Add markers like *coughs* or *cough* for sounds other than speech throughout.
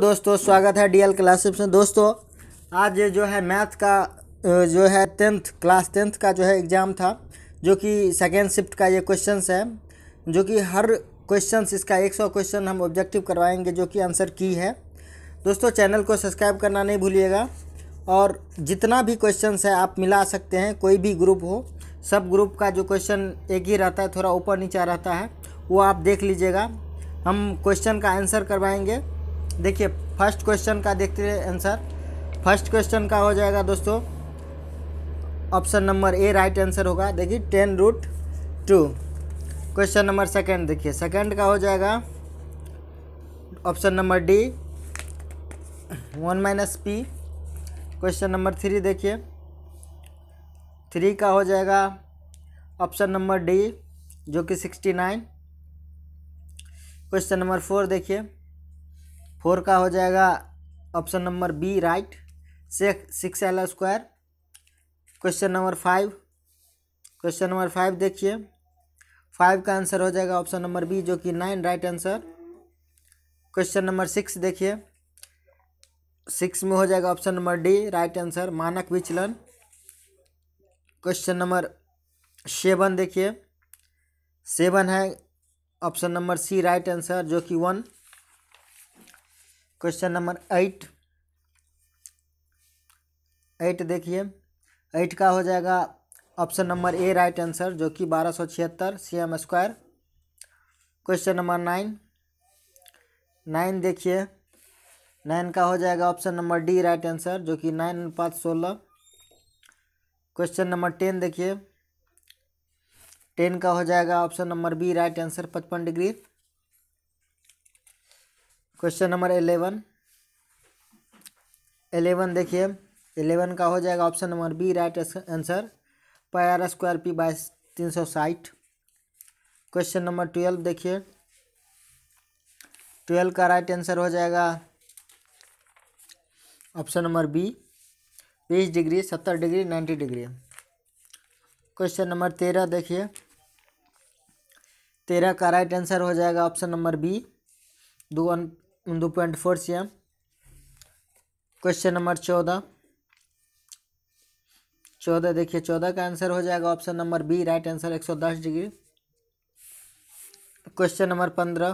दोस्तों स्वागत है डीएल क्लासेस में दोस्तों आज जो है मैथ का जो है टेंथ क्लास टेंथ का जो है एग्ज़ाम था जो कि सेकेंड शिफ्ट का ये क्वेश्चन है जो कि हर क्वेश्चन इसका 100 क्वेश्चन हम ऑब्जेक्टिव करवाएंगे जो कि आंसर की है दोस्तों चैनल को सब्सक्राइब करना नहीं भूलिएगा और जितना भी क्वेश्चन है आप मिला सकते हैं कोई भी ग्रुप हो सब ग्रुप का जो क्वेश्चन एक ही रहता है थोड़ा ऊपर नीचा रहता है वो आप देख लीजिएगा हम क्वेश्चन का आंसर करवाएंगे देखिए फर्स्ट क्वेश्चन का देखते रहे आंसर फर्स्ट क्वेश्चन का हो जाएगा दोस्तों option number A right answer होगा देखिए ten root two question number second देखिए सेकंड का हो जाएगा option number D one minus P question number three देखिए थ्री का हो जाएगा ऑप्शन नंबर डी जो कि sixty nine question number four देखिए फोर का हो जाएगा option number B right six L square question number five question number five देखिए फाइव का आंसर हो जाएगा ऑप्शन नंबर बी जो कि nine right answer question number six देखिए सिक्स में हो जाएगा option number D right answer मानक विचलन क्वेश्चन नंबर सेवन देखिए सेवन है option number C right answer जो कि one question number eight eight देखिए एट का हो जाएगा option number A right answer जो कि बारह सौ छिहत्तर C M square question number nine nine देखिए नाइन का हो जाएगा option number D right answer जो कि नाइन अनुपात सोलह क्वेश्चन नंबर टेन देखिए टेन का हो जाएगा option number B right answer पचपन degree question number eleven eleven देखिए एलेवन का हो जाएगा option number B right answer pi R square P by तीन सौ साठ क्वेश्चन नंबर ट्वेल्व देखिए ट्वेल्व का राइट आंसर हो जाएगा ऑप्शन नंबर बी बीस डिग्री सत्तर degree ninety degree question number तेरह देखिए तेरह का राइट आंसर हो जाएगा ऑप्शन नंबर बी दो दो point four C M question number चौदह चौदह देखिए चौदह का आंसर हो जाएगा option number B right answer एक सौ दस डिग्री क्वेश्चन नंबर पंद्रह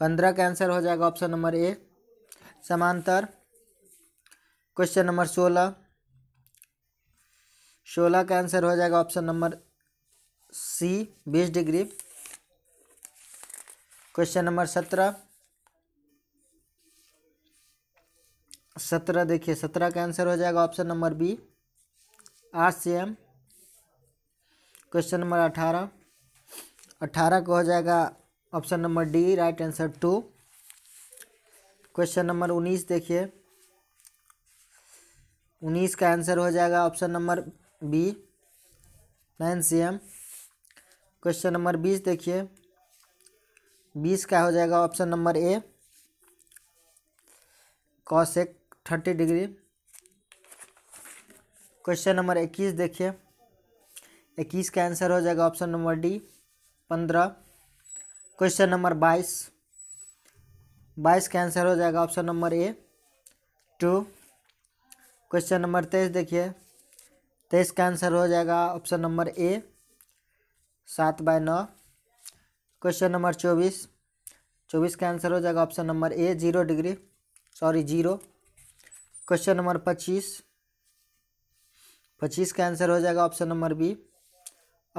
पंद्रह का आंसर हो जाएगा ऑप्शन नंबर ए समांतर क्वेश्चन नंबर सोलह सोलह का आंसर हो जाएगा ऑप्शन नंबर सी बीस डिग्री क्वेश्चन नंबर सत्रह सत्रह देखिए सत्रह का आंसर हो जाएगा option number B R C M question number अठारह अठारह का हो जाएगा option number D right answer two question number उन्नीस देखिए उन्नीस का आंसर हो जाएगा option number B nine C M question number बीस देखिए बीस क्या हो जाएगा ऑप्शन नंबर ए एक थर्टी डिग्री क्वेश्चन नंबर इक्कीस देखिए इक्कीस का आंसर हो जाएगा ऑप्शन नंबर डी पंद्रह क्वेश्चन नंबर बाईस बाईस का आंसर हो जाएगा option number A two question number तेईस देखिए तेईस का आंसर हो जाएगा ऑप्शन नंबर ए सात बाय नौ क्वेश्चन नंबर चौबीस चौबीस का आंसर हो जाएगा option number A zero degree sorry zero question number पच्चीस पच्चीस का आंसर हो जाएगा ऑप्शन नंबर बी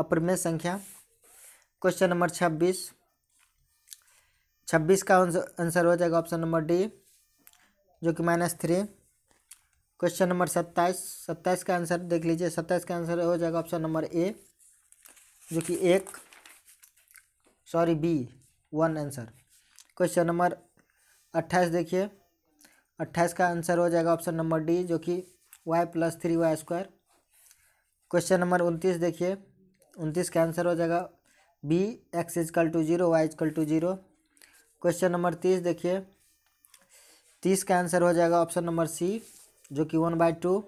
अप्रमेय संख्या क्वेश्चन नंबर छब्बीस छब्बीस का आंसर हो जाएगा ऑप्शन नंबर डी जो कि माइनस थ्री क्वेश्चन नंबर सत्ताईस सत्ताईस का आंसर देख लीजिए सत्ताईस का आंसर हो जाएगा ऑप्शन नंबर ए जो कि एक sorry B one answer question number अट्ठाईस देखिए अट्ठाईस का आंसर हो जाएगा ऑप्शन नंबर डी जो कि Y plus three Y square question number उनतीस देखिए उनतीस का आंसर हो जाएगा B X equal to zero Y equal to zero question number तीस देखिए तीस का आंसर हो जाएगा ऑप्शन नंबर सी जो कि one by two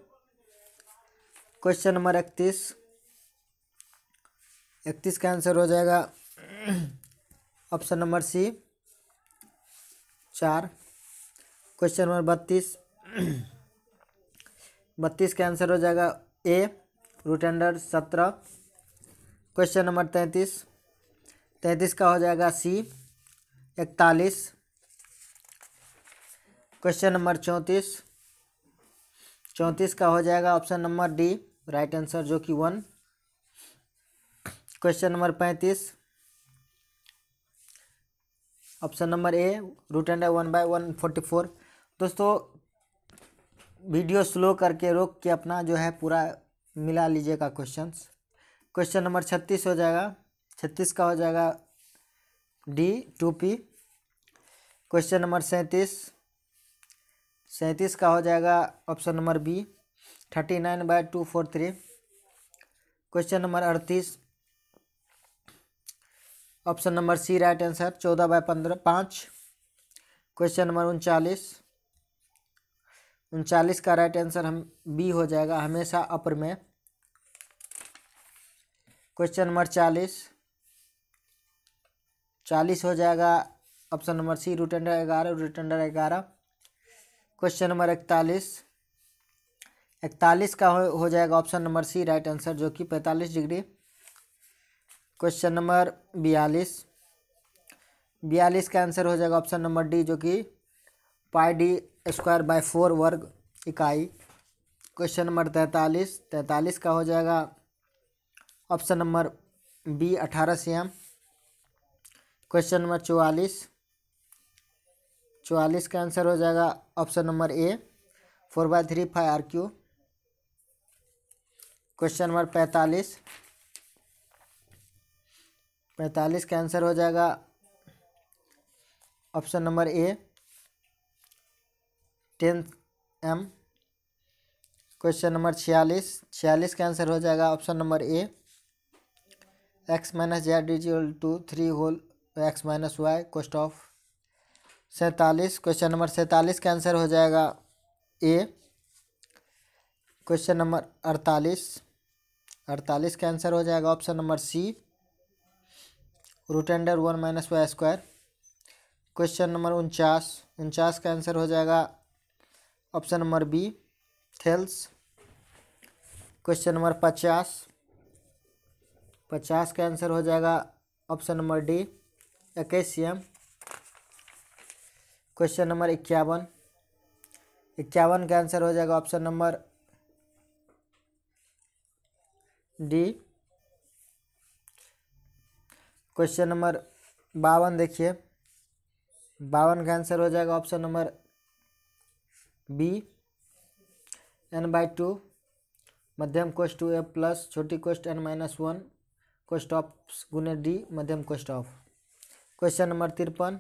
question number इकतीस इकतीस का आंसर हो जाएगा ऑप्शन नंबर सी चार क्वेश्चन नंबर बत्तीस *coughs* बत्तीस का आंसर हो जाएगा ए रूट अंडर सत्रह क्वेश्चन नंबर तैंतीस तैंतीस का हो जाएगा सी इकतालीस क्वेश्चन नंबर चौंतीस चौंतीस का हो जाएगा option number D right answer जो कि वन क्वेश्चन नंबर पैंतीस option number A root under one by one forty four दोस्तों वीडियो स्लो करके रोक के अपना जो है पूरा मिला लीजिएगा क्वेश्चंस क्वेश्चन नंबर छत्तीस हो जाएगा छत्तीस का हो जाएगा D two P question number सैंतीस सैंतीस का हो जाएगा option number B thirty nine by two four three question number अड़तीस option number C right answer चौदह बाय पंद्रह पाँच क्वेश्चन नंबर उनचालीस उनचालीस का राइट आंसर हम बी हो जाएगा हमेशा अपर में क्वेश्चन नंबर चालीस चालीस हो जाएगा option number C root under ग्यारह रूट अंडर ग्यारह क्वेश्चन नंबर इकतालीस इकतालीस का हो, हो जाएगा option number C right answer जो कि पैंतालीस डिग्री क्वेश्चन नंबर बयालीस बयालीस का आंसर हो जाएगा ऑप्शन नंबर डी जो कि pi D square by four वर्ग इकाई क्वेश्चन नंबर तैंतालीस तैंतालीस का हो जाएगा ऑप्शन नंबर बी अठारह सी एम क्वेश्चन नंबर चौवालीस चौवालीस का आंसर हो जाएगा option number A four by three five R Q question number पैंतालीस पैंतालीस का आंसर हो जाएगा option number A ten M question number छियालीस छियालीस का आंसर हो जाएगा option number A X minus Z is equal to three whole X minus Y कोस्ट ऑफ सैंतालीस क्वेश्चन नंबर सैंतालीस का आंसर हो जाएगा ए क्वेश्चन नंबर अड़तालीस अड़तालीस का आंसर हो जाएगा option number C root under one minus Y square question number उनचास उनचास का आंसर हो जाएगा option number B Thales question number पचास पचास का आंसर हो जाएगा option number D axiom question number इक्यावन इक्यावन का आंसर हो जाएगा option number D question number बावन देखिए बावन का आंसर हो जाएगा option number B N by two मध्यम कोष्ट टू ए प्लस छोटी कोष्ट एन माइनस वन कोष्ट ऑफ गुने डी मध्यम कोष्ट ऑफ क्वेश्चन नंबर तिरपन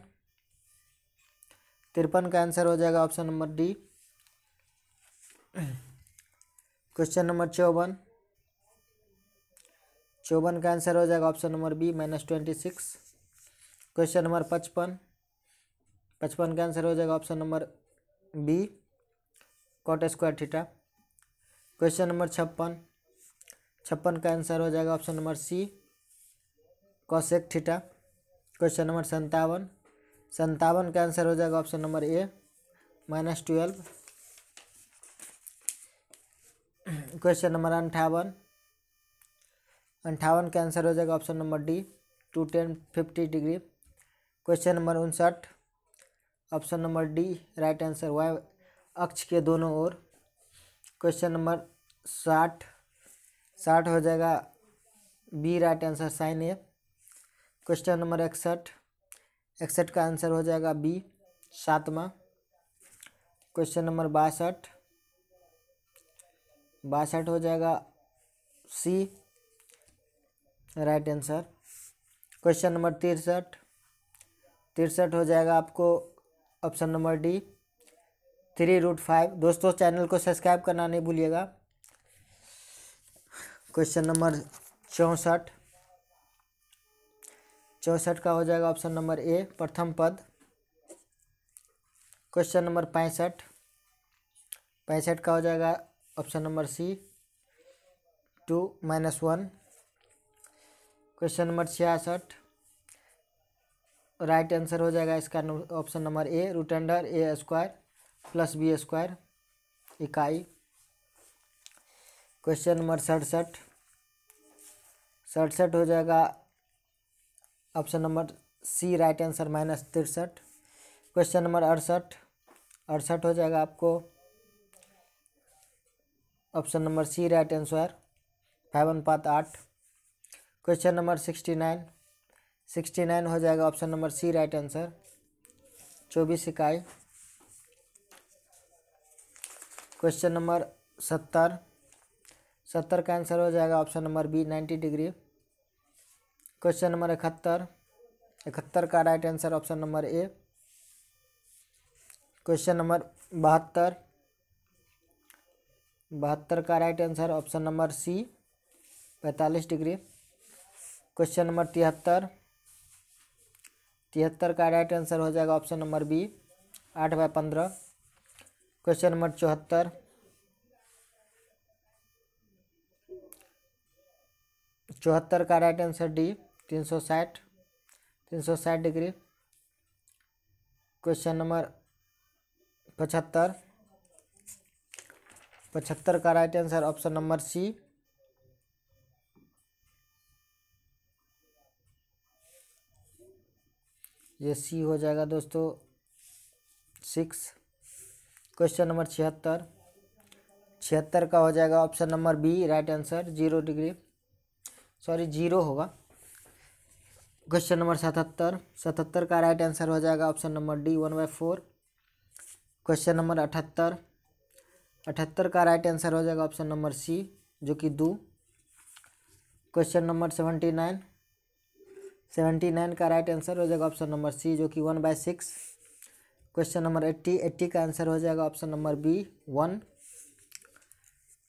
तिरपन का आंसर हो जाएगा option number D question number चौवन चौवन का आंसर हो जाएगा option number B minus twenty six question number पचपन पचपन का आंसर हो जाएगा option number B cot square theta question number छप्पन छप्पन का आंसर हो जाएगा option number C cosec theta question number संतावन संतावन का आंसर हो जाएगा option number A minus twelve question number अंठावन अंठावन का आंसर हो जाएगा option number D two ten fifty degree question number उनसठ option number D right answer Y अक्ष के दोनों ओर क्वेश्चन नंबर साठ साठ हो जाएगा B right answer sine A question number इकसठ इकसठ का आंसर हो जाएगा बी सातवा क्वेश्चन नंबर बासठ बासठ हो जाएगा C right answer question number तिरसठ तिरसठ हो जाएगा आपको option number D three root five दोस्तों चैनल को सब्सक्राइब करना नहीं भूलिएगा क्वेश्चन नंबर चौंसठ चौंसठ का हो जाएगा ऑप्शन नंबर ए प्रथम पद क्वेश्चन नंबर पैंसठ पैंसठ का हो जाएगा option number C two minus one question number छियासठ राइट आंसर हो जाएगा इसका option number A root under A square plus B square इकाई क्वेश्चन नंबर सड़सठ सड़सठ हो जाएगा option number C right answer minus तिरसठ क्वेश्चन नंबर अड़सठ अड़सठ हो जाएगा आपको option number C right answer five one पात आठ question number sixty nine sixty nine हो जाएगा option number C right answer चौबीस इकाई क्वेश्चन नंबर सत्तर सत्तर का आंसर हो जाएगा option number B ninety degree question number इकहत्तर इकहत्तर का right answer option number A question number बहत्तर बहत्तर का right answer option number C पैंतालीस डिग्री क्वेश्चन नंबर तिहत्तर तिहत्तर का राइट आंसर हो जाएगा ऑप्शन नंबर बी आठ बाय पंद्रह क्वेश्चन नंबर चौहत्तर चौहत्तर का राइट आंसर डी तीन सौ साठ तीन सौ साठ डिग्री क्वेश्चन नंबर पचहत्तर पचहत्तर का right answer option number C ये सी हो जाएगा दोस्तों सिक्स क्वेश्चन नंबर छिहत्तर छिहत्तर का हो जाएगा option number B right answer zero degree sorry zero होगा क्वेश्चन नंबर सतहत्तर सतहत्तर का राइट आंसर हो जाएगा option number D one by four question number अठहत्तर अठहत्तर का राइट आंसर हो जाएगा ऑप्शन नंबर सी जो कि दो question number seventy nine seventy nine का राइट आंसर हो जाएगा ऑप्शन नंबर सी जो कि one by six question number eighty eighty का आंसर हो जाएगा option number B one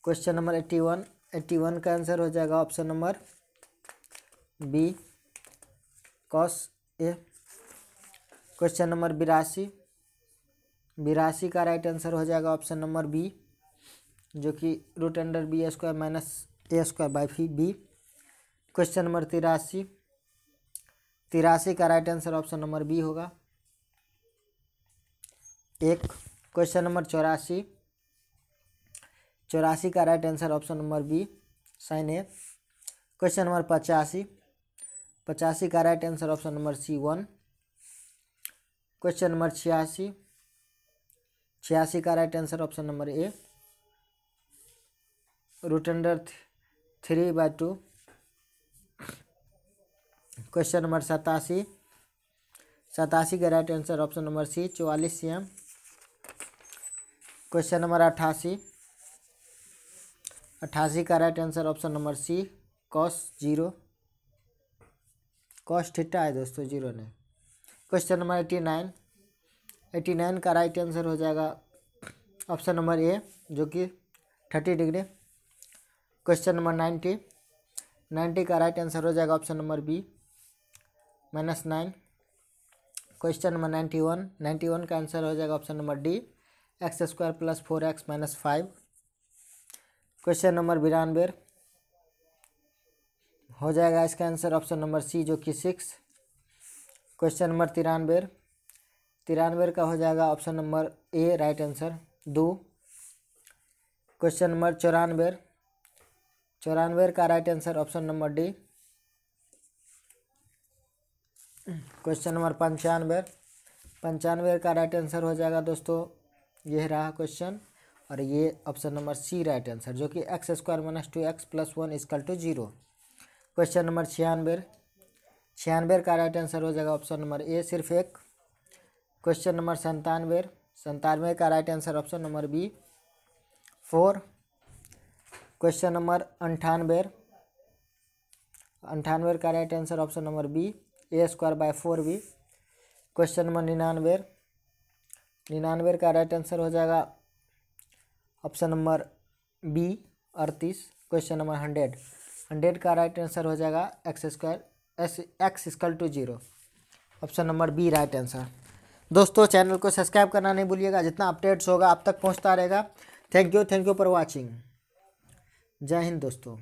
question number eighty one eighty one का आंसर हो जाएगा option number B cos A question number बिरासी बिरासी का राइट आंसर हो जाएगा ऑप्शन नंबर बी जो कि root under B square minus A square by phi B question number तिरासी तिरासी का right answer option number B होगा एक क्वेश्चन नंबर चौरासी चौरासी का right answer option number B sine A question number पचासी पचासी का right answer option number C one question number छियासी छियासी का right answer option number A root under three by two question number सतासी सतासी का right answer option number C चौवालीस सी एम क्वेश्चन नंबर अट्ठासी अट्ठासी का right answer option number C cos zero cos theta है दोस्तों जीरो ने question number eighty nine eighty nine का राइट आंसर हो जाएगा ऑप्शन नंबर ए जो कि thirty degree question number ninety ninety का राइट आंसर हो जाएगा option number B minus nine question number ninety one ninety one का आंसर हो जाएगा option number D x square plus four X minus five question number बिरानवे हो जाएगा इसका आंसर ऑप्शन नंबर सी जो कि सिक्स क्वेश्चन नंबर तिरानवे तिरानवे का हो जाएगा option number A right answer दो क्वेश्चन नंबर चौरानवे चौरानवे का right answer option number D question number पंचानवे पंचानवे का राइट आंसर हो जाएगा दोस्तों यह रहा क्वेश्चन और ये option number C right answer जो कि X square minus two X plus one is equal to zero question number छियानवे छियानवे का राइट आंसर हो जाएगा ऑप्शन नंबर ए सिर्फ एक क्वेश्चन नंबर संतानवे संतानवे का right answer option number B four question number अंठानवे अंठानवे का right answer option number B A square by four B question number निन्यानवे निन्यानवे का राइट आंसर हो जाएगा ऑप्शन नंबर बी अड़तीस क्वेश्चन नंबर हंड्रेड हंड्रेड का राइट आंसर हो जाएगा X square is X equal to zero option number B right answer दोस्तों चैनल को सब्सक्राइब करना नहीं भूलिएगा जितना अपडेट्स होगा आप तक पहुँचता रहेगा thank you thank you for watching जय हिंद दोस्तों